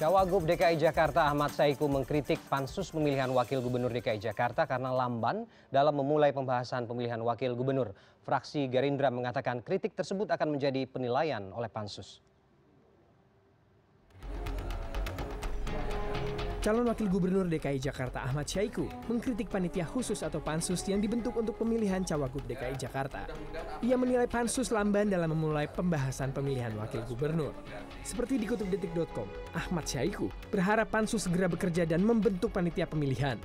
Cawagup DKI Jakarta Ahmad Saiku mengkritik pansus pemilihan wakil gubernur DKI Jakarta karena lamban dalam memulai pembahasan pemilihan wakil gubernur. Fraksi Gerindra mengatakan kritik tersebut akan menjadi penilaian oleh pansus. Calon Wakil Gubernur DKI Jakarta Ahmad Syaiku mengkritik panitia khusus atau pansus yang dibentuk untuk pemilihan cawagup DKI Jakarta. Ia menilai pansus lamban dalam memulai pembahasan pemilihan wakil gubernur. Seperti dikutip detik.com, Ahmad Syaiku berharap pansus segera bekerja dan membentuk panitia pemilihan.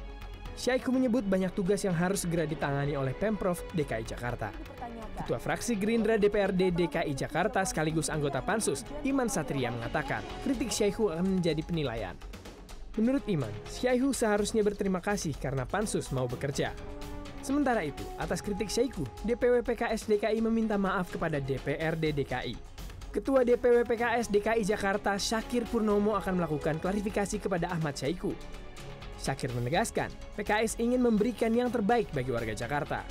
Syaiku menyebut banyak tugas yang harus segera ditangani oleh Pemprov DKI Jakarta. Ketua Fraksi Gerindra DPRD DKI Jakarta sekaligus anggota pansus, Iman Satria mengatakan, kritik Syaiku akan menjadi penilaian. Menurut Iman, Syaihu seharusnya berterima kasih karena pansus mau bekerja. Sementara itu, atas kritik Syaihu, DPW PKS DKI meminta maaf kepada DPRD DKI. Ketua DPW PKS DKI Jakarta Syakir Purnomo akan melakukan klarifikasi kepada Ahmad Syaihu. Syakir menegaskan, PKS ingin memberikan yang terbaik bagi warga Jakarta.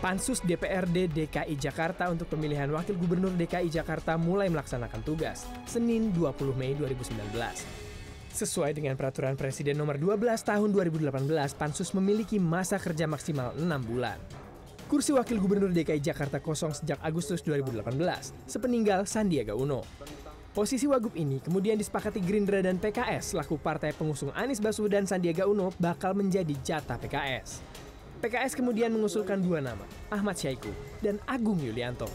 Pansus DPRD DKI Jakarta untuk pemilihan Wakil Gubernur DKI Jakarta mulai melaksanakan tugas, Senin 20 Mei 2019. Sesuai dengan peraturan Presiden nomor 12 tahun 2018, Pansus memiliki masa kerja maksimal 6 bulan. Kursi Wakil Gubernur DKI Jakarta kosong sejak Agustus 2018, sepeninggal Sandiaga Uno. Posisi Wagub ini kemudian disepakati Gerindra dan PKS laku partai pengusung Anies Baswedan Sandiaga Uno bakal menjadi jatah PKS. PKS kemudian mengusulkan dua nama, Ahmad syaiku dan Agung Yulianto.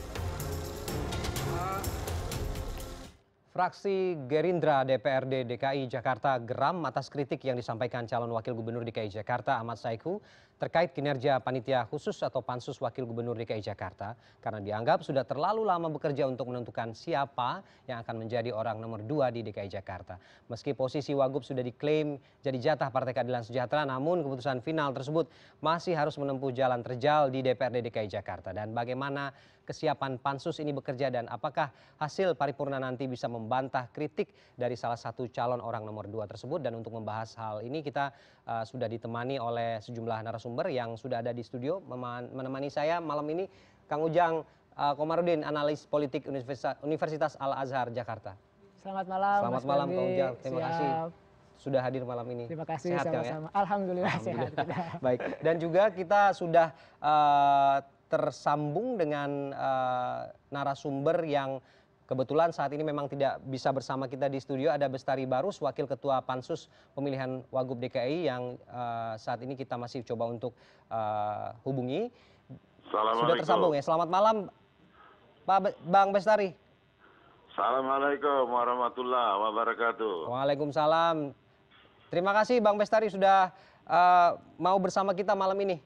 Fraksi Gerindra DPRD DKI Jakarta geram atas kritik yang disampaikan calon wakil gubernur DKI Jakarta Ahmad Saiku terkait kinerja panitia khusus atau pansus wakil gubernur dki jakarta karena dianggap sudah terlalu lama bekerja untuk menentukan siapa yang akan menjadi orang nomor dua di dki jakarta. Meski posisi wagub sudah diklaim jadi jatah Partai Keadilan Sejahtera, namun keputusan final tersebut masih harus menempuh jalan terjal di DPRD DKI Jakarta. Dan bagaimana kesiapan pansus ini bekerja dan apakah hasil paripurna nanti bisa membantah kritik dari salah satu calon orang nomor dua tersebut. Dan untuk membahas hal ini kita uh, sudah ditemani oleh sejumlah narasumber narasumber yang sudah ada di studio menemani saya malam ini Kang Ujang eh, Komarudin, analis politik Universitas, Universitas Al Azhar Jakarta. Selamat malam. Selamat Mas malam Kang Ujang. Terima Siap. kasih sudah hadir malam ini. Terima kasih sehat, ya? sama-sama. Ya? Alhamdulillah, Alhamdulillah sehat. Kita. Baik. Dan juga kita sudah uh, tersambung dengan uh, narasumber yang kebetulan saat ini memang tidak bisa bersama kita di studio ada bestari barus wakil ketua pansus pemilihan wagub dki yang eh, saat ini kita masih coba untuk eh, hubungi sudah tersambung ya selamat malam pak bang bestari Assalamualaikum warahmatullahi wabarakatuh. Waalaikumsalam. Terima kasih Bang Bestari sudah uh, mau bersama kita malam ini.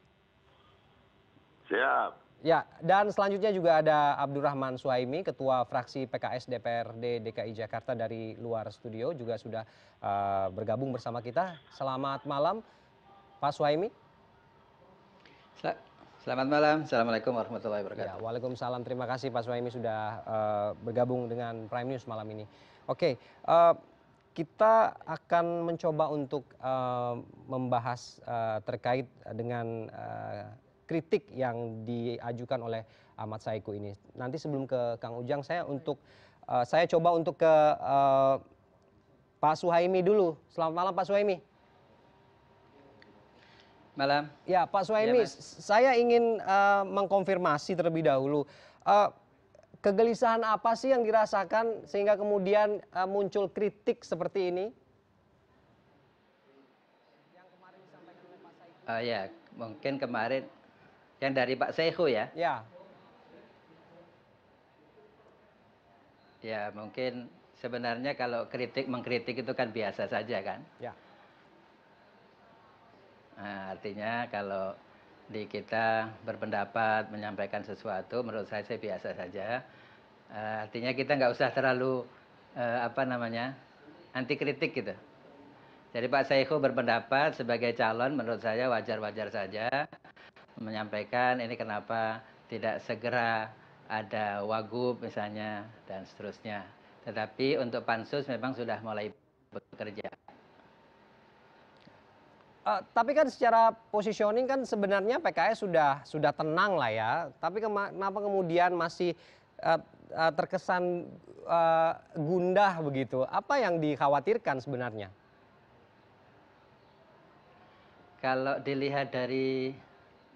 Siap ya dan selanjutnya juga ada abdurrahman suhaimi ketua fraksi pks dprd dki jakarta dari luar studio juga sudah eh, bergabung bersama kita selamat malam pak suhaimi Selamat malam, Assalamualaikum warahmatullahi wabarakatuh. Ya, waalaikumsalam, terima kasih Pak Suhaimi sudah eh, bergabung dengan Prime News malam ini. Oke, eh, kita akan mencoba untuk membahas terkait dengan uh, kritik yang diajukan oleh ahmad saiku ini nanti sebelum ke kang ujang saya untuk eh, saya coba untuk ke eh, pak suhaimi dulu selamat malam pak suhaimi malam ya pak suhaimi ya, saya ingin eh, mengkonfirmasi terlebih dahulu kegelisahan apa sih yang dirasakan sehingga kemudian uh, muncul kritik seperti ini? Uh, ya, mungkin kemarin yang dari Pak Seho ya. Ya. Ya mungkin sebenarnya kalau kritik mengkritik itu kan biasa saja kan. Ya. Nah, artinya kalau di kita berpendapat menyampaikan sesuatu menurut saya saya biasa saja. Uh, artinya kita nggak usah terlalu uh, apa namanya anti kritik gitu. Jadi Pak Saihu berpendapat sebagai calon menurut saya wajar-wajar saja menyampaikan ini kenapa tidak segera ada wagub misalnya dan seterusnya. Tetapi untuk pansus memang sudah mulai bekerja. Uh, tapi kan secara positioning kan sebenarnya PKS sudah sudah tenang lah ya. Tapi kenapa kemudian masih uh, uh, terkesan uh, gundah begitu? Apa yang dikhawatirkan sebenarnya? Kalau dilihat dari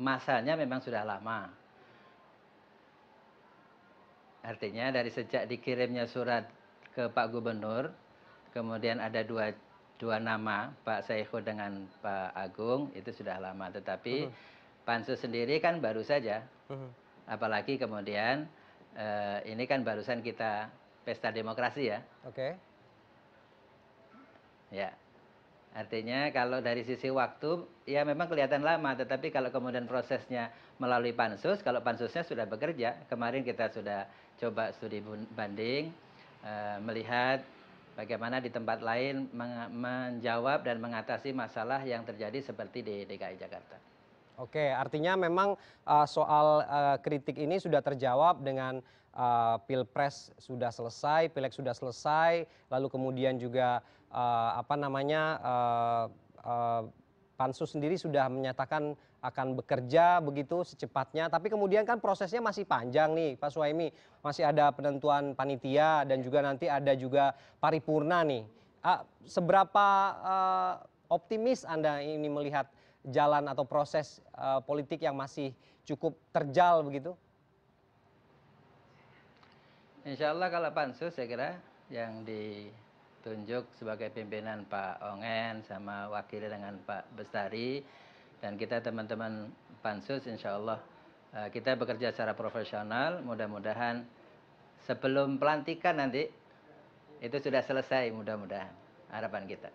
masanya memang sudah lama. Artinya dari sejak dikirimnya surat ke Pak Gubernur, kemudian ada dua dua nama Pak Saihu dengan Pak Agung itu sudah lama, tetapi hmm. pansus sendiri kan baru saja, hmm. apalagi kemudian eh, ini kan barusan kita pesta demokrasi ya. Oke. Okay. Ya, artinya kalau dari sisi waktu ya memang kelihatan lama tetapi kalau kemudian prosesnya melalui pansus kalau pansusnya sudah bekerja kemarin kita sudah coba studi banding eh, melihat bagaimana di tempat lain menjawab dan mengatasi masalah yang terjadi seperti di dki jakarta oke artinya memang eh, soal eh, kritik ini sudah terjawab dengan eh, pilpres sudah selesai pileg sudah selesai lalu kemudian juga apa namanya pansus sendiri sudah menyatakan akan bekerja begitu secepatnya tapi kemudian kan prosesnya masih panjang nih Pak Suhaimi masih ada penentuan panitia dan juga nanti ada juga paripurna nih ah, seberapa optimis Anda ini melihat jalan atau proses eh, politik yang masih cukup terjal begitu insyaallah kalau pansus saya kira yang ditunjuk sebagai pimpinan pak ongen sama wakilnya dengan pak bestari dan kita teman teman pansus insyaallah eh, kita bekerja secara profesional mudah mudahan sebelum pelantikan nanti itu sudah selesai mudah mudahan harapan kita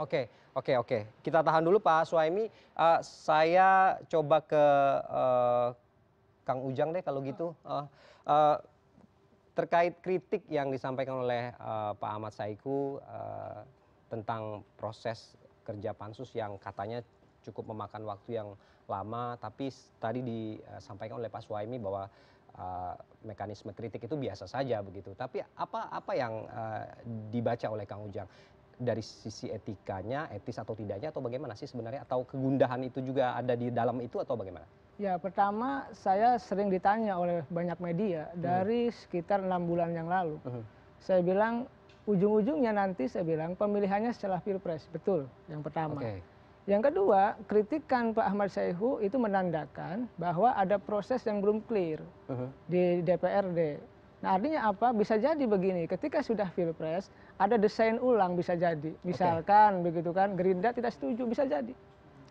oke oke oke kita tahan dulu pak suhaimi eh, saya coba ke eh, kang ujang deh kalau gitu eh, terkait kritik yang disampaikan oleh pak ahmad saiku tentang proses kerja pansus yang katanya cukup memakan waktu yang lama tapi tadi disampaikan oleh pak suhaimi bahwa mekanisme kritik itu biasa saja begitu tapi apa yang dibaca oleh kang ujang dari sisi etikanya, etis atau tidaknya atau bagaimana sih sebenarnya atau kegundahan itu juga ada di dalam itu atau bagaimana? Ya pertama saya sering ditanya oleh banyak media hmm. dari sekitar enam bulan yang lalu. Hmm. Saya bilang ujung-ujungnya nanti saya bilang pemilihannya setelah pilpres betul yang pertama. Okay. Yang kedua, kritikan Pak Ahmad Syaihu itu menandakan bahwa ada proses yang belum clear uh hmm. -huh. di DPRD nah artinya apa bisa jadi begini ketika sudah pilpres ada desain ulang bisa jadi misalkan begitu kan gerindra tidak setuju bisa jadi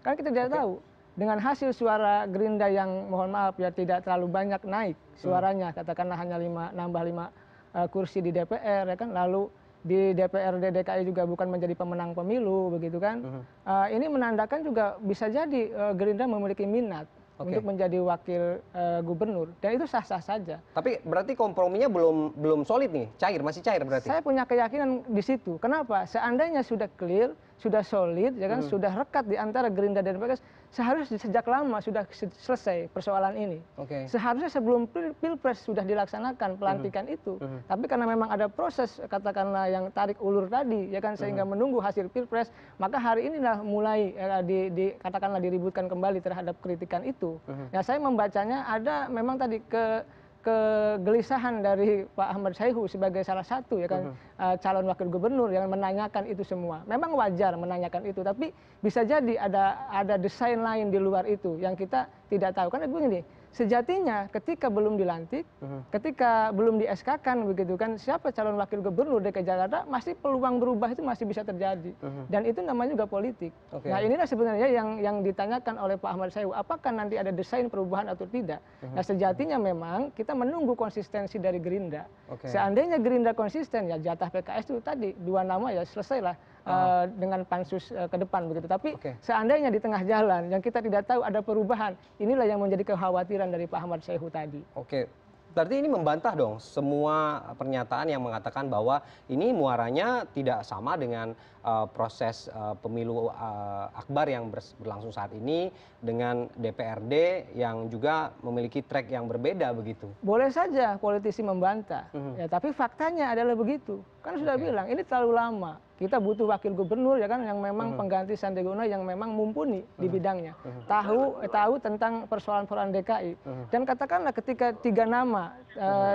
karena kita tidak tahu dengan hasil suara gerindra yang mohon maaf ya tidak terlalu banyak naik hmm. suaranya katakanlah hanya lima nambah lima uh, kursi di DPR ya kan lalu di DPRD DKI juga bukan menjadi pemenang pemilu begitu kan. Uh uh, ini menandakan juga bisa jadi uh, Gerindra memiliki minat untuk menjadi wakil eh, gubernur dan itu sah sah saja tapi berarti komprominya belum belum solid nih cair masih cair berarti saya punya keyakinan di situ kenapa seandainya sudah clear sudah solid ya kan hmm. sudah rekat di antara gerindra dan pks seharusnya sejak lama sudah selesai persoalan ini seharusnya sebelum pilpres sudah dilaksanakan pelantikan mhm. itu mhm. tapi karena memang ada proses katakanlah yang tarik ulur tadi ya kan sehingga mhm. menunggu hasil pilpres maka hari inilah mulai eh, katakanlah diributkan kembali terhadap kritikan itu nah saya membacanya ada memang tadi ke kegelisahan dari Pak Ahmad Saihu sebagai salah satu ya kan uh-huh. calon wakil gubernur yang menanyakan itu semua. Memang wajar menanyakan itu, tapi bisa jadi ada ada desain lain di luar itu yang kita tidak tahu. Kan begini, sejatinya ketika belum dilantik mhm. ketika belum di sk kan begitu kan siapa calon wakil gubernur dki jakarta masih peluang berubah itu masih bisa terjadi mhm. dan itu namanya juga politik nah inilah sebenarnya yang yang ditanyakan oleh pak ahmad Sayu apakah nanti ada desain perubahan atau tidak mhm. nah sejatinya memang kita menunggu konsistensi dari gerindra seandainya gerindra konsisten ya jatah pks itu tadi dua nama ya selesailah Eh, dengan pansus eh, ke depan begitu. Tapi seandainya di tengah jalan yang kita tidak tahu ada perubahan, inilah yang menjadi kekhawatiran dari Pak Ahmad Syaihu tadi. Oke. Berarti ini membantah dong semua pernyataan yang mengatakan bahwa ini muaranya tidak sama dengan Eh, proses eh, pemilu eh, akbar yang berlangsung saat ini dengan DPRD yang juga memiliki track yang berbeda begitu. Boleh saja politisi membantah, mhm. ya tapi faktanya adalah begitu. Kan sudah bilang ini terlalu lama. Kita butuh wakil gubernur ya kan yang memang mhm. pengganti Sandiaga Uno yang memang mumpuni di mhm. bidangnya. Tahu tahu tentang persoalan-persoalan DKI. Dan katakanlah ketika tiga nama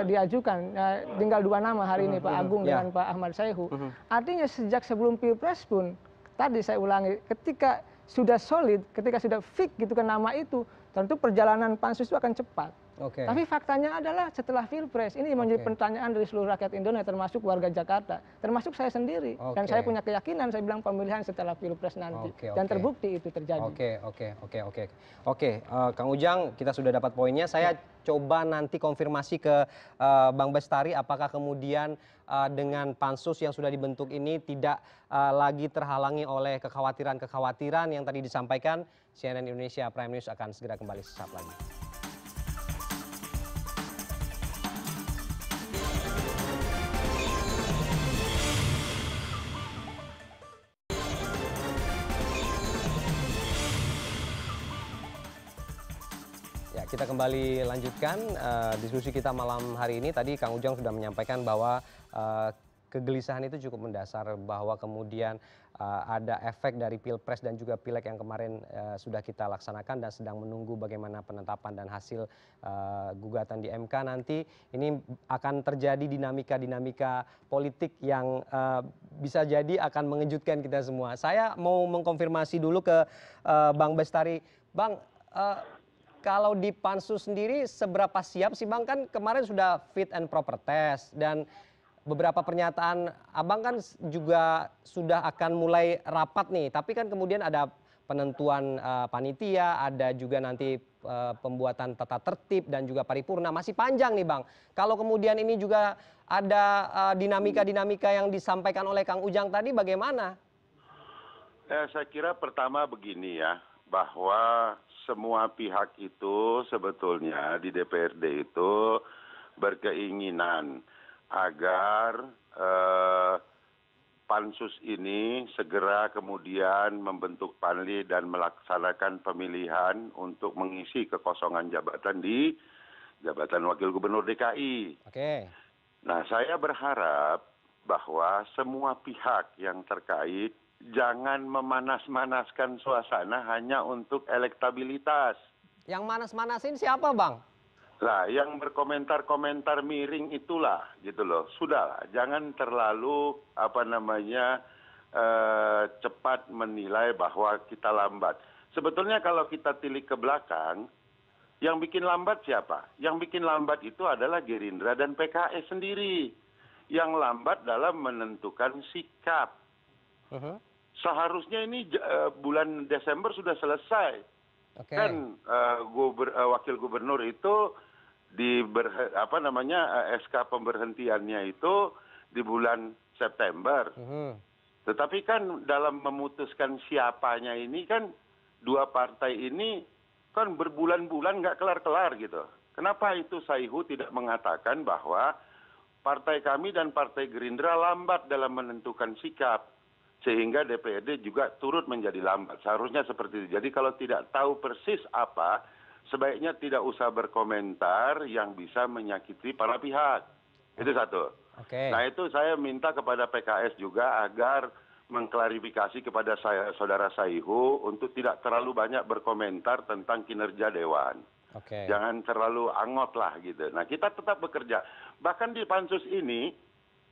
diajukan, tinggal dua nama hari ini Pak Agung ya. dengan Pak Ahmad Saihu. Artinya sejak sebelum pilpres pun tadi saya ulangi ketika sudah solid ketika sudah fix gitu kan nama itu tentu perjalanan pansus itu akan cepat tapi faktanya adalah setelah pilpres ini menjadi pertanyaan dari seluruh rakyat indonesia termasuk warga jakarta termasuk saya sendiri dan saya punya keyakinan saya bilang pemilihan setelah pilpres nanti dan terbukti itu terjadi oke oke oke oke oke eh, kang ujang kita sudah dapat poinnya saya coba nanti konfirmasi ke eh, bang bestari apakah kemudian eh, dengan pansus yang sudah dibentuk ini tidak lagi terhalangi oleh kekhawatiran kekhawatiran yang tadi disampaikan CNN Indonesia Prime News akan segera kembali sesaat lagi. kita kembali lanjutkan uh, diskusi kita malam hari ini. Tadi Kang Ujang sudah menyampaikan bahwa uh, kegelisahan itu cukup mendasar bahwa kemudian uh, ada efek dari pilpres dan juga pileg yang kemarin uh, sudah kita laksanakan dan sedang menunggu bagaimana penetapan dan hasil uh, gugatan di MK nanti ini akan terjadi dinamika-dinamika politik yang uh, bisa jadi akan mengejutkan kita semua. Saya mau mengkonfirmasi dulu ke uh, Bang Bestari, Bang. Uh, kalau di pansus sendiri seberapa siap sih bang kan kemarin sudah fit and proper test dan beberapa pernyataan abang kan juga sudah akan mulai rapat nih tapi kan kemudian ada penentuan uh, panitia ada juga nanti uh, pembuatan tata tertib dan juga paripurna masih panjang nih bang kalau kemudian ini juga ada eh, dinamika-dinamika uh, yang disampaikan oleh Kang Ujang tadi bagaimana? Eh, saya kira pertama begini ya bahwa semua pihak itu sebetulnya di dprd itu berkeinginan agar eh, pansus ini segera kemudian membentuk panli dan melaksanakan pemilihan untuk mengisi kekosongan jabatan di jabatan wakil gubernur DKI. Oke. Nah, saya berharap bahwa semua pihak yang terkait jangan memanas-manaskan suasana hanya untuk elektabilitas. Yang manas-manasin siapa, Bang? Lah, yang berkomentar-komentar miring itulah, gitu loh. Sudahlah, jangan terlalu apa namanya eh, cepat menilai bahwa kita lambat. Sebetulnya kalau kita tilik ke belakang, yang bikin lambat siapa? Yang bikin lambat itu adalah Gerindra dan PKS sendiri. Yang lambat dalam menentukan sikap seharusnya ini eh, bulan desember sudah selesai kan eh, eh, wakil gubernur itu di apa namanya sk pemberhentiannya itu di bulan september tetapi kan dalam memutuskan siapanya ini kan dua partai ini kan berbulan-bulan nggak kelar-kelar gitu kenapa itu Saihu tidak mengatakan bahwa partai kami dan partai Gerindra lambat dalam menentukan sikap sehingga dprd juga turut menjadi lambat seharusnya seperti itu jadi kalau tidak tahu persis apa sebaiknya tidak usah berkomentar yang bisa menyakiti para pihak itu satu okay. nah itu saya minta kepada PKS juga agar mengklarifikasi kepada saya saudara Saihu untuk tidak terlalu banyak berkomentar tentang kinerja dewan Okay. Jangan terlalu angot lah gitu. Nah kita tetap bekerja. Bahkan di pansus ini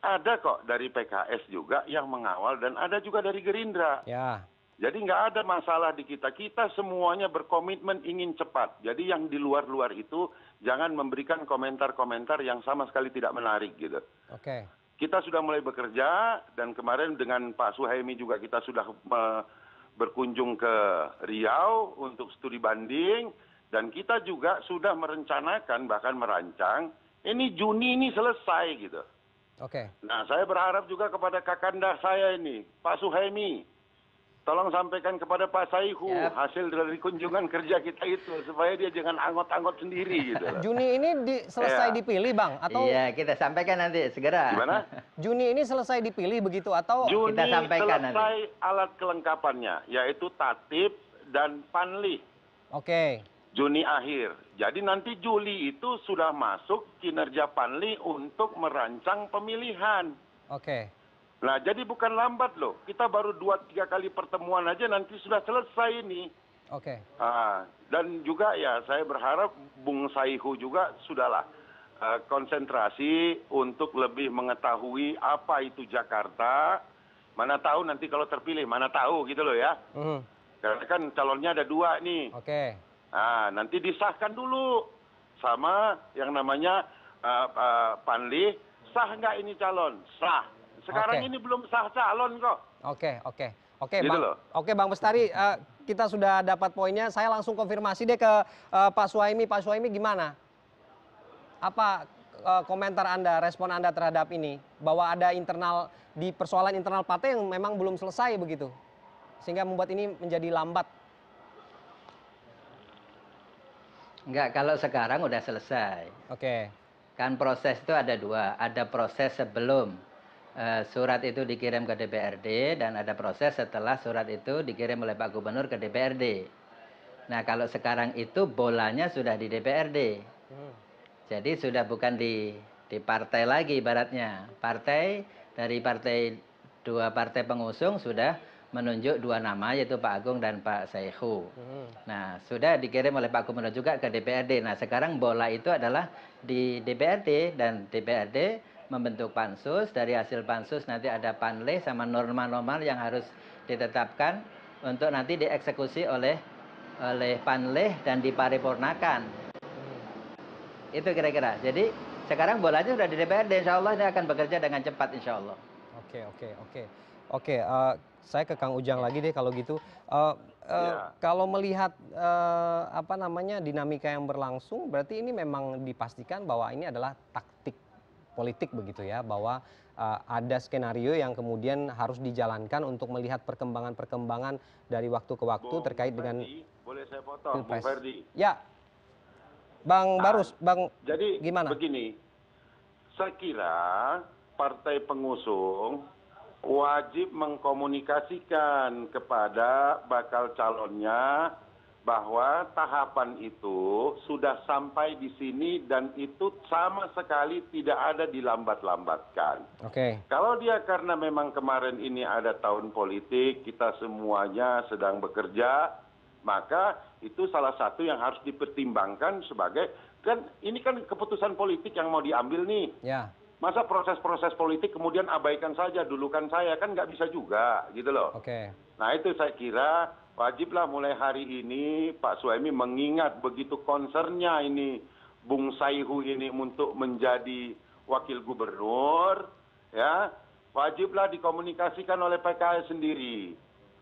ada kok dari PKS juga yang mengawal dan ada juga dari Gerindra. Ya. Jadi nggak ada masalah di kita. Kita semuanya berkomitmen ingin cepat. Jadi yang di luar-luar itu jangan memberikan komentar-komentar yang sama sekali tidak menarik gitu. Oke. Okay. Kita sudah mulai bekerja dan kemarin dengan Pak Suhaimi juga kita sudah berkunjung ke Riau untuk studi banding dan kita juga sudah merencanakan bahkan merancang ini Juni ini selesai gitu nah saya berharap juga kepada kakanda saya ini pak suhaimi tolong sampaikan kepada pak saihu hasil dari kunjungan kerja kita itu supaya dia jangan anggot anggot sendiri gitu Juni ini di, selesai iya. dipilih bang atau Iya, kita sampaikan nanti segera. gimana Juni ini selesai dipilih begitu atau Juni kita sampaikan nanti. selesai alat kelengkapannya yaitu tatip dan panli. oke juni akhir jadi nanti juli itu sudah masuk kinerja panli untuk merancang pemilihan oke Nah, jadi bukan lambat loh. Kita baru dua tiga kali pertemuan aja nanti sudah selesai ini. Oke. Okay. Ah, dan juga ya saya berharap Bung Saihu juga sudahlah uh, konsentrasi untuk lebih mengetahui apa itu Jakarta. Mana tahu nanti kalau terpilih, mana tahu gitu loh ya. Mm. Karena kan calonnya ada dua nih. Oke. Okay. Nah, nanti disahkan dulu sama yang namanya eh, eh, panli sah nggak ini calon sah sekarang ini belum sah calon kok oke oke oke gitu oke bang bestari eh, kita sudah dapat poinnya saya langsung konfirmasi deh ke pak suhaimi pak suhaimi gimana apa komentar anda respon anda terhadap ini bahwa ada internal di persoalan internal partai yang memang belum selesai begitu sehingga membuat ini menjadi lambat enggak kalau sekarang udah selesai oke okay. kan proses itu ada dua ada proses sebelum uh, surat itu dikirim ke DPRD dan ada proses setelah surat itu dikirim oleh Pak Gubernur ke DPRD nah kalau sekarang itu bolanya sudah di DPRD hmm. jadi sudah bukan di di partai lagi ibaratnya partai dari partai dua partai pengusung sudah menunjuk dua nama yaitu Pak Agung dan Pak Saihu. Hmm. Nah, sudah dikirim oleh Pak Gubernur juga ke DPRD. Nah, sekarang bola itu adalah di DPRD dan DPRD membentuk pansus. Dari hasil pansus nanti ada panle sama norma-norma yang harus ditetapkan untuk nanti dieksekusi oleh oleh panleh dan diparipurnakan. Hmm. Itu kira-kira. Jadi sekarang bolanya sudah di DPRD, insya Allah ini akan bekerja dengan cepat, insya Allah. Oke, okay, oke, okay, oke. Okay. Oke, uh, saya ke kang ujang lagi deh kalau gitu eh, eh, iya. kalau melihat eh, apa namanya dinamika yang berlangsung berarti ini memang dipastikan bahwa ini adalah taktik politik begitu ya bahwa ada skenario yang kemudian harus dijalankan untuk melihat perkembangan perkembangan dari waktu ke waktu terkait dengan pilpres ya bang nah, barus bang jadi gimana begini saya kira partai pengusung wajib mengkomunikasikan kepada bakal calonnya bahwa tahapan itu sudah sampai di sini dan itu sama sekali tidak ada dilambat lambatkan. Oke. Kalau dia karena memang kemarin ini ada tahun politik, kita semuanya sedang bekerja, maka itu salah satu yang harus dipertimbangkan sebagai kan ini kan keputusan politik yang mau diambil nih. Ya masa proses proses politik kemudian abaikan saja dulukan saya kan nggak bisa juga gitu loh Oke. nah itu saya kira wajiblah mulai hari ini pak suhaimi mengingat begitu concernnya ini bung saihu ini untuk menjadi wakil gubernur ya wajiblah dikomunikasikan oleh PKS sendiri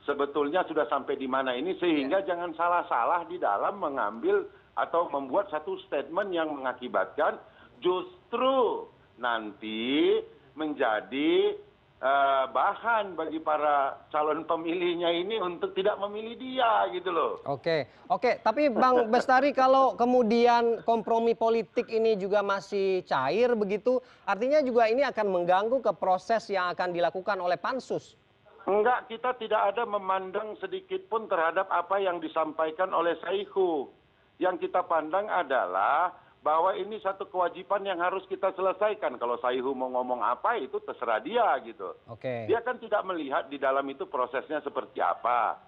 sebetulnya sudah sampai di mana ini sehingga yeah. jangan salah-salah di dalam mengambil atau membuat satu statement yang mengakibatkan justru nanti menjadi eh, bahan bagi para calon pemilihnya ini untuk tidak memilih dia gitu loh. Oke, oke. Tapi Bang Bestari kalau kemudian kompromi politik ini juga masih cair begitu, artinya juga ini akan mengganggu ke proses yang akan dilakukan oleh pansus. Enggak, kita tidak ada memandang sedikit pun terhadap apa yang disampaikan oleh Saihu. Yang kita pandang adalah bahwa ini satu kewajiban yang harus kita selesaikan. Kalau Saihu mau ngomong apa itu terserah dia gitu. Okay. Dia kan tidak melihat di dalam itu prosesnya seperti apa.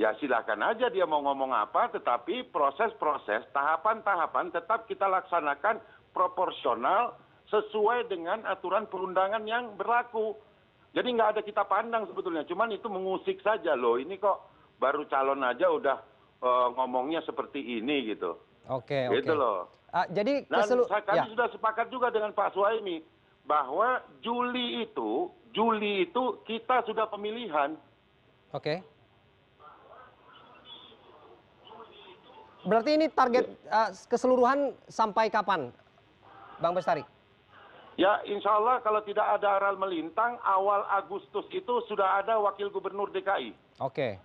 Ya silakan aja dia mau ngomong apa, tetapi proses-proses, tahapan-tahapan tetap kita laksanakan proporsional sesuai dengan aturan perundangan yang berlaku. Jadi nggak ada kita pandang sebetulnya, cuman itu mengusik saja loh. Ini kok baru calon aja udah uh, ngomongnya seperti ini gitu. Oke, okay, gitu okay. loh. Ah, jadi kami ya. sudah sepakat juga dengan pak suhaimi bahwa Juli itu Juli itu kita sudah pemilihan. Oke. Berarti ini target uh, keseluruhan sampai kapan, Bang Bestari? Ya, insya Allah kalau tidak ada aral melintang, awal Agustus itu sudah ada wakil gubernur DKI. Oke.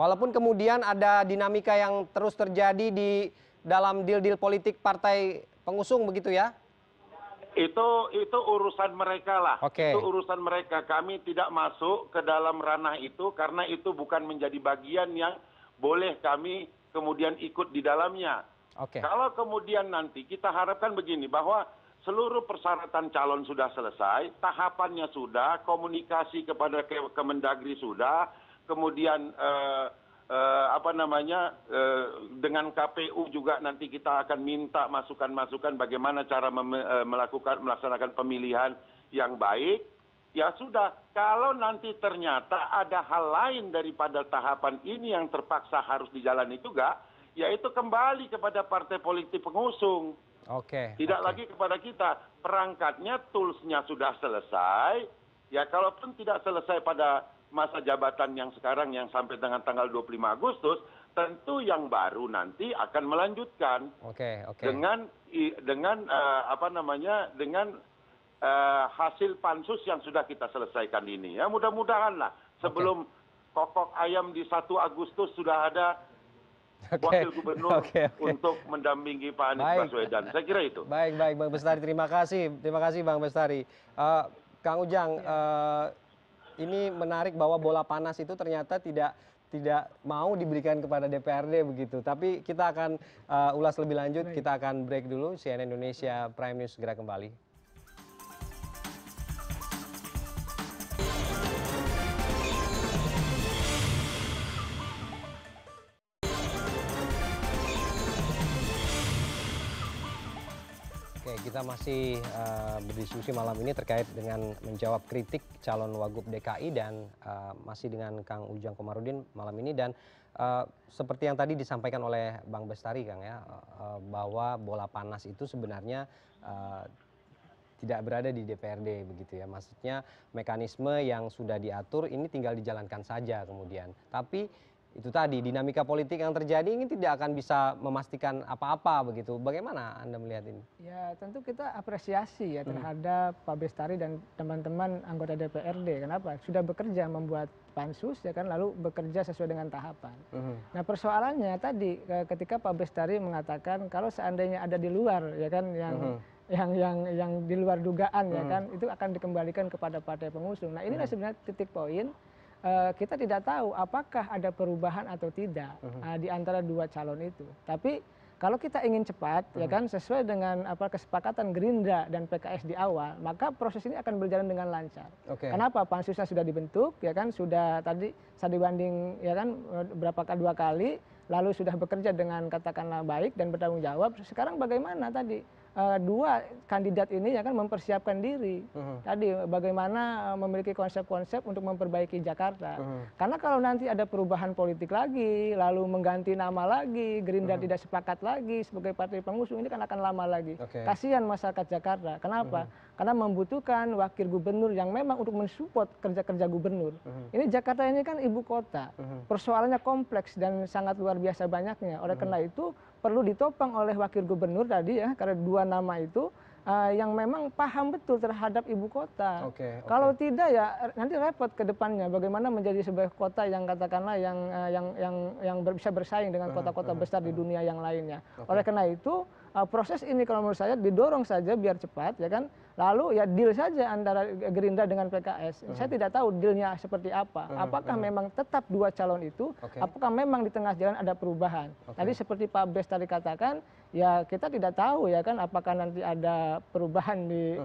Walaupun kemudian ada dinamika yang terus terjadi di dalam deal-deal politik partai pengusung begitu ya? Itu itu urusan mereka lah. Okay. Itu urusan mereka. Kami tidak masuk ke dalam ranah itu karena itu bukan menjadi bagian yang boleh kami kemudian ikut di dalamnya. Okay. Kalau kemudian nanti kita harapkan begini bahwa seluruh persyaratan calon sudah selesai, tahapannya sudah, komunikasi kepada Kemendagri sudah, kemudian eh, eh, apa namanya eh, dengan kpu juga nanti kita akan minta masukan masukan bagaimana cara melakukan melaksanakan pemilihan yang baik ya sudah kalau nanti ternyata ada hal lain daripada tahapan ini yang terpaksa harus dijalani juga yaitu kembali kepada partai politik pengusung Oke. tidak okay. lagi kepada kita. Perangkatnya, toolsnya sudah selesai. Ya, kalaupun tidak selesai pada masa jabatan yang sekarang yang sampai dengan tanggal 25 agustus tentu yang baru nanti akan melanjutkan dengan dengan dengan eh, apa namanya eh, hasil pansus yang sudah kita selesaikan ini ya mudah mudahan lah sebelum kokok ayam di satu agustus sudah ada wakil gubernur untuk mendampingi pak anies baswedan saya kira itu baik baik bang bestari terima kasih terima kasih bang bestari eh, kang ujang iya ini menarik bahwa bola panas itu ternyata tidak tidak mau diberikan kepada DPRD begitu. Tapi kita akan uh, ulas lebih lanjut. Kita akan break dulu. CNN Indonesia Prime News segera kembali. kita masih uh, berdiskusi malam ini terkait dengan menjawab kritik calon wagub DKI dan uh, masih dengan Kang Ujang Komarudin malam ini dan uh, seperti yang tadi disampaikan oleh Bang Bestari Kang ya uh, bahwa bola panas itu sebenarnya uh, tidak berada di DPRD begitu ya. Maksudnya mekanisme yang sudah diatur ini tinggal dijalankan saja kemudian. Tapi itu tadi dinamika politik yang terjadi ini tidak akan bisa memastikan apa-apa begitu. Bagaimana Anda melihat ini? Ya tentu kita apresiasi ya hmm. terhadap hmm. Pak Bestari dan teman-teman anggota DPRD. Kenapa? Sudah bekerja membuat pansus ya kan lalu bekerja sesuai dengan tahapan. Hmm. Nah persoalannya tadi ketika Pak Bestari mengatakan kalau seandainya ada di luar ya kan yang hmm yang yang yang di luar dugaan ya hmm. ya kan itu akan dikembalikan kepada partai pengusung. Nah ini hmm. sebenarnya titik poin Eh, kita tidak tahu apakah ada perubahan atau tidak mhm. eh, di antara dua calon itu tapi kalau kita ingin cepat ya mhm. kan sesuai dengan apa kesepakatan Gerindra dan PKS di awal maka proses ini akan berjalan dengan lancar kenapa pansusnya sudah dibentuk ya kan sudah tadi saya dibanding ya kan eh, berapa kali dua kali lalu sudah bekerja dengan katakanlah baik dan bertanggung jawab sekarang bagaimana tadi Eh, dua kandidat ini ya kan mempersiapkan diri mm-hmm. tadi bagaimana eh, memiliki konsep konsep untuk memperbaiki jakarta mm-hmm. karena kalau nanti ada perubahan politik lagi lalu mengganti nama lagi gerindra mm-hmm. tidak sepakat lagi sebagai partai pengusung ini kan akan lama lagi kasihan masyarakat jakarta kenapa karena membutuhkan wakil gubernur yang memang untuk mensupport kerja kerja gubernur mhm. ini jakarta ini kan ibu kota mhm. persoalannya kompleks dan sangat luar biasa banyaknya oleh mhm. karena itu perlu ditopang oleh wakil gubernur tadi ya karena dua nama itu uh, yang memang paham betul terhadap ibu kota. Okay, okay. Kalau tidak ya eh, nanti repot ke depannya bagaimana menjadi sebuah kota yang katakanlah yang uh, yang yang yang ber, bisa bersaing dengan kota-kota mm -hmm. besar -hmm. di dunia yang lainnya. Okay. Oleh karena itu uh, proses ini kalau menurut saya didorong saja biar cepat ya kan lalu ya deal saja antara gerindra dengan pks hmm. saya tidak tahu dealnya seperti apa hmm, apakah hmm. memang tetap dua calon itu apakah memang di tengah jalan ada perubahan tadi seperti pak bes tadi katakan ya kita tidak tahu ya kan apakah nanti ada perubahan di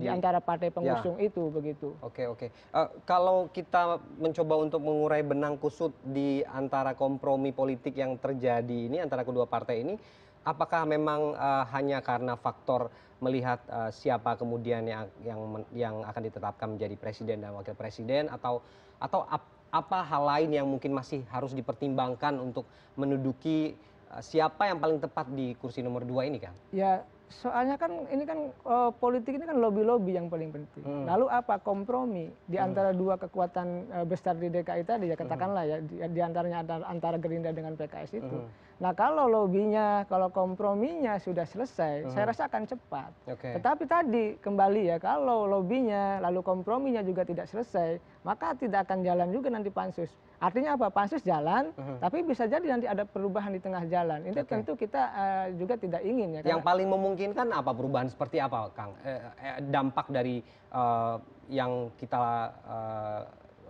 di antara partai pengusung ya. itu begitu oke oke eh, kalau kita mencoba untuk mengurai benang kusut di antara kompromi politik yang terjadi ini antara kedua partai ini apakah memang uh, hanya karena faktor melihat eh, siapa kemudian yang yang yang akan ditetapkan menjadi presiden dan wakil presiden atau atau apa hal lain yang mungkin masih harus dipertimbangkan untuk menduduki eh, siapa yang paling tepat di kursi nomor dua ini kan? Ya soalnya kan ini kan uh, politik ini kan lobby lobby yang paling penting. Hmm. Lalu apa kompromi di hmm. antara hmm. dua kekuatan uh, besar di DKI tadi ya hmm. katakanlah hmm. ya di, di antaranya antara, antara Gerindra dengan PKS itu. Hmm nah kalau lobbynya kalau komprominya sudah selesai hmm. saya rasa akan cepat tetapi tadi kembali ya kalau lobbynya lalu komprominya juga tidak selesai maka tidak akan jalan juga nanti pansus artinya apa pansus jalan hmm. tapi bisa jadi nanti ada perubahan di tengah jalan itu tentu kita eh, juga tidak ingin ya yang paling memungkinkan apa perubahan seperti apa kang Eh, eh dampak dari eh, yang kita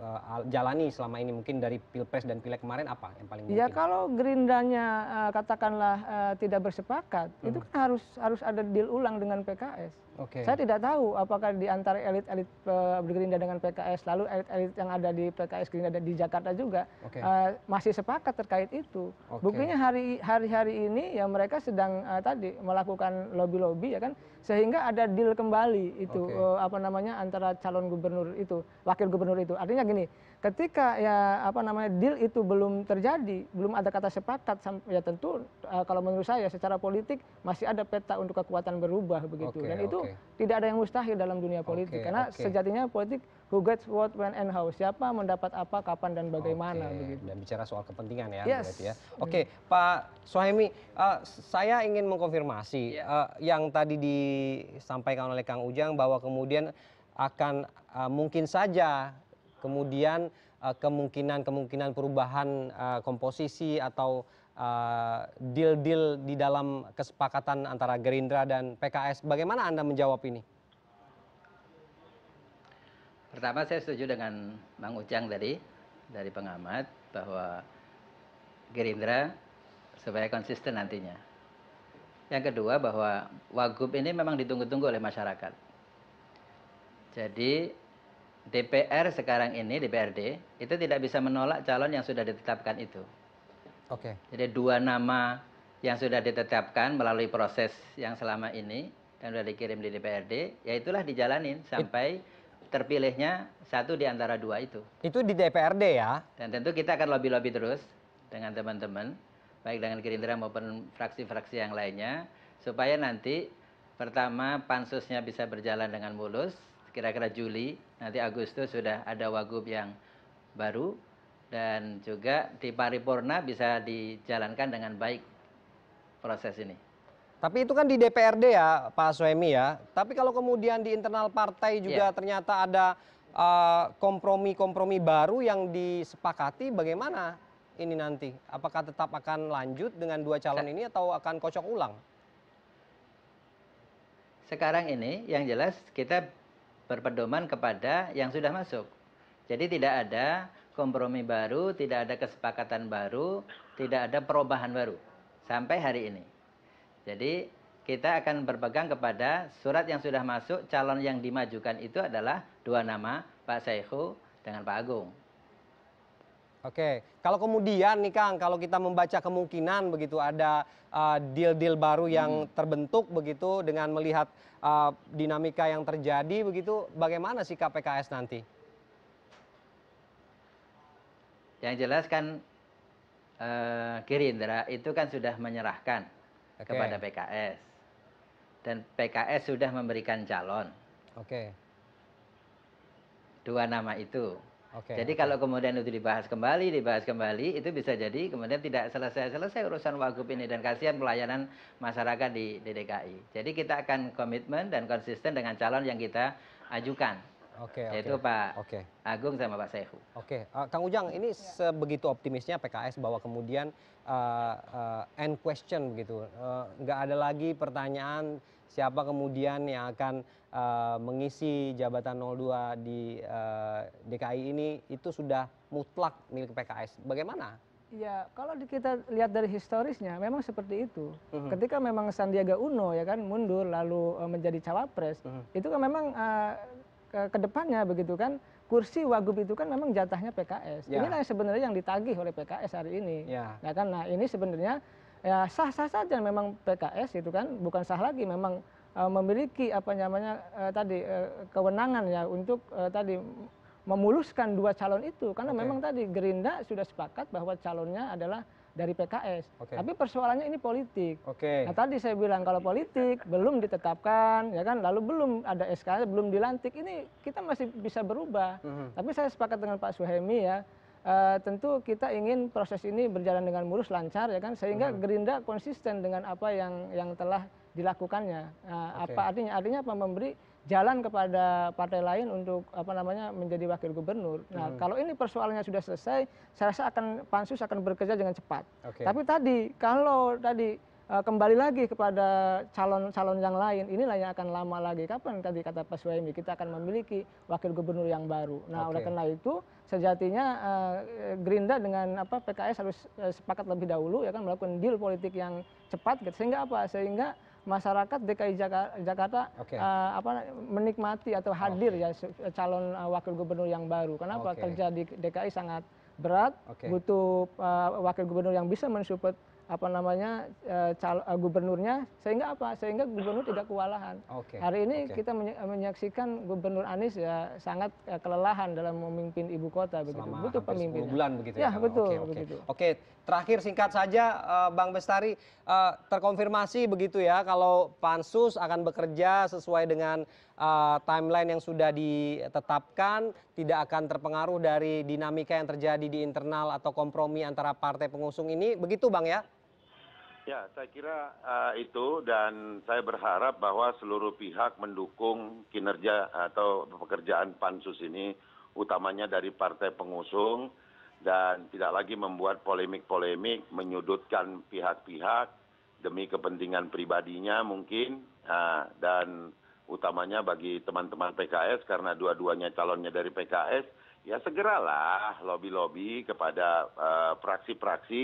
uh, jalani selama ini mungkin dari pilpres dan pileg kemarin apa yang paling ya, mungkin? Ya kalau gerindanya uh, katakanlah uh, tidak bersepakat hmm. itu kan harus harus ada deal ulang dengan PKS saya tidak tahu apakah di antara elit elit eh, gerindra dengan pks lalu elit elit yang ada di pks gerindra dan di jakarta juga eh, masih sepakat terkait itu buktinya hari hari ini ya mereka sedang eh, tadi melakukan lobby lobby ya kan sehingga ada deal kembali itu apa namanya antara calon gubernur itu wakil gubernur itu artinya gini ketika ya apa namanya deal itu belum terjadi belum ada kata sepakat ya tentu e, kalau menurut saya secara politik masih ada peta untuk kekuatan berubah begitu dan itu tidak ada yang mustahil dalam dunia politik karena sejatinya politik who gets what when and how siapa mendapat apa kapan dan bagaimana begitu dan bicara soal kepentingan ya yes. ya oke Pak Suhaimi e, saya ingin mengkonfirmasi ya. e, yang tadi disampaikan oleh Kang Ujang bahwa kemudian akan mungkin saja kemudian eh, kemungkinan kemungkinan perubahan eh, komposisi atau eh, deal deal di dalam kesepakatan antara gerindra dan pks bagaimana anda menjawab ini pertama saya setuju dengan bang ujang tadi dari pengamat bahwa gerindra supaya konsisten nantinya yang kedua bahwa wagub ini memang ditunggu-tunggu oleh masyarakat jadi DPR sekarang ini DPRD itu tidak bisa menolak calon yang sudah ditetapkan itu. Oke. Okay. Jadi dua nama yang sudah ditetapkan melalui proses yang selama ini dan sudah dikirim di DPRD, ya itulah dijalanin sampai terpilihnya satu di antara dua itu. Itu di DPRD ya. Dan tentu kita akan lobby-lobby terus dengan teman-teman, baik dengan Gerindra maupun fraksi-fraksi yang lainnya, supaya nanti pertama pansusnya bisa berjalan dengan mulus, kira kira juli nanti agustus sudah ada wagub yang baru dan juga di paripurna bisa dijalankan dengan baik proses ini. Tapi itu kan di DPRD ya Pak Suemi ya. Tapi kalau kemudian di internal partai juga yeah. ternyata ada eh, kompromi-kompromi uh, baru yang disepakati bagaimana ini nanti? Apakah tetap akan lanjut dengan dua calon ini atau akan kocok ulang? Sekarang ini yang jelas kita berpedoman kepada yang sudah masuk. Jadi tidak ada kompromi baru, tidak ada kesepakatan baru, tidak ada perubahan baru sampai hari ini. Jadi kita akan berpegang kepada surat yang sudah masuk, calon yang dimajukan itu adalah dua nama, Pak Saihu dengan Pak Agung oke kalau kemudian nih kang kalau kita membaca kemungkinan begitu ada eh, deal deal baru yang hmm. terbentuk begitu dengan melihat eh, dinamika yang terjadi begitu bagaimana sih KPKS nanti yang jelas kan eh, gerindra itu kan sudah menyerahkan kepada pks dan pks sudah memberikan calon oke dua nama itu jadi kalau kemudian itu dibahas kembali dibahas kembali itu bisa jadi kemudian tidak selesai selesai urusan wagub ini dan kasihan pelayanan masyarakat di, di DKI jadi kita akan komitmen dan konsisten dengan calon yang kita ajukan Oke, okay, yaitu okay. Pak okay. Agung sama Pak Sehu. Oke, okay. uh, eh, Kang Ujang, ini ya. sebegitu optimisnya PKS bahwa kemudian uh, uh, end question begitu, nggak uh, ada lagi pertanyaan siapa kemudian yang akan eh, mengisi jabatan dua di eh, DKI ini itu sudah mutlak milik PKS. Bagaimana? Ya, kalau kita lihat dari historisnya memang seperti itu. Mhm. Ketika memang Sandiaga Uno ya kan mundur lalu eh, menjadi cawapres, mhm. itu kan memang uh, ke depannya begitu kan kursi wagub itu kan memang jatahnya PKS. Ya. ini yang sebenarnya yang ditagih oleh PKS hari ini. Ya. kan, nah ini sebenarnya ya sah sah saja memang pks itu kan bukan sah lagi memang eh, memiliki apa namanya eh, tadi eh, kewenangan ya untuk tadi memuluskan dua calon itu karena memang tadi Gerindra sudah sepakat bahwa calonnya adalah dari PKS. Tapi persoalannya ini politik. Okay. Nah tadi saya bilang kalau politik belum ditetapkan, ya kan, lalu belum ada SK, belum dilantik, ini kita masih bisa berubah. Mhm. Tapi saya sepakat dengan Pak Suhemi ya, Eh, tentu kita ingin proses ini berjalan dengan mulus lancar ya kan sehingga gerindra konsisten dengan apa yang yang telah dilakukannya eh, apa artinya artinya apa memberi jalan kepada partai lain untuk apa namanya menjadi wakil gubernur nah hmm. kalau ini persoalannya sudah selesai saya rasa akan pansus akan bekerja dengan cepat tapi tadi kalau tadi eh, kembali lagi kepada calon calon yang lain inilah yang akan lama lagi kapan tadi kata Pak Suhaimi kita akan memiliki wakil gubernur yang baru nah oleh karena itu sejatinya eh, gerindra dengan apa pks harus eh, sepakat lebih dahulu ya kan melakukan deal politik yang cepat gitu. sehingga apa sehingga masyarakat DKI Jakarta eh, menikmati atau hadir ya calon wakil gubernur yang baru kenapa kerja di DKI sangat berat butuh wakil gubernur yang bisa mensupport apa namanya eh, calon eh, gubernurnya sehingga apa sehingga gubernur tidak kewalahan hari ini kita menyaksikan gubernur anies ya sangat eh, kelelahan dalam memimpin ibu kota begitu butuh pemimpin bulan begitu ya, ya betul oke terakhir singkat saja bang bestari terkonfirmasi begitu ya kalau pansus akan bekerja sesuai dengan timeline yang sudah ditetapkan tidak akan terpengaruh dari dinamika yang terjadi di internal atau kompromi antara partai pengusung ini begitu bang ya ya saya kira eh, itu dan saya berharap bahwa seluruh pihak mendukung kinerja atau pekerjaan pansus ini utamanya dari partai pengusung dan tidak lagi membuat polemik polemik menyudutkan pihak pihak demi kepentingan pribadinya mungkin eh, dan utamanya bagi teman teman pks karena dua duanya calonnya dari pks ya segeralah lobby lobby kepada eh, praksi praksi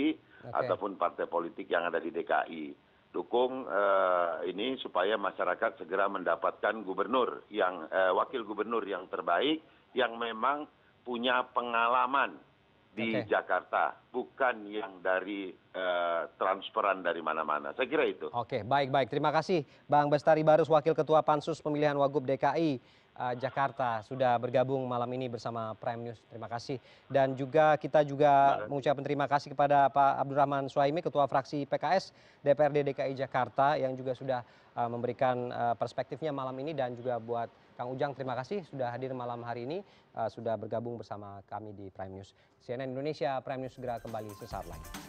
ataupun partai politik yang ada di dki dukung eh, ini supaya masyarakat segera mendapatkan gubernur yang eh, wakil gubernur yang terbaik yang memang punya pengalaman di Jakarta, bukan yang dari uh, transferan dari mana-mana. Saya kira itu. Oke, baik-baik. Terima kasih Bang Bestari Barus, Wakil Ketua Pansus Pemilihan Wagub DKI Eh, Jakarta sudah bergabung malam ini bersama Prime News. Terima kasih. Dan juga kita juga mengucapkan terima kasih kepada Pak Abdurrahman Suhaimi, Ketua Fraksi PKS DPRD DKI Jakarta yang juga sudah eh, memberikan eh, perspektifnya malam ini dan juga buat Kang Ujang terima kasih sudah hadir malam hari ini, sudah bergabung bersama kami di Prime News. CNN Indonesia Prime News segera kembali sesaat lagi.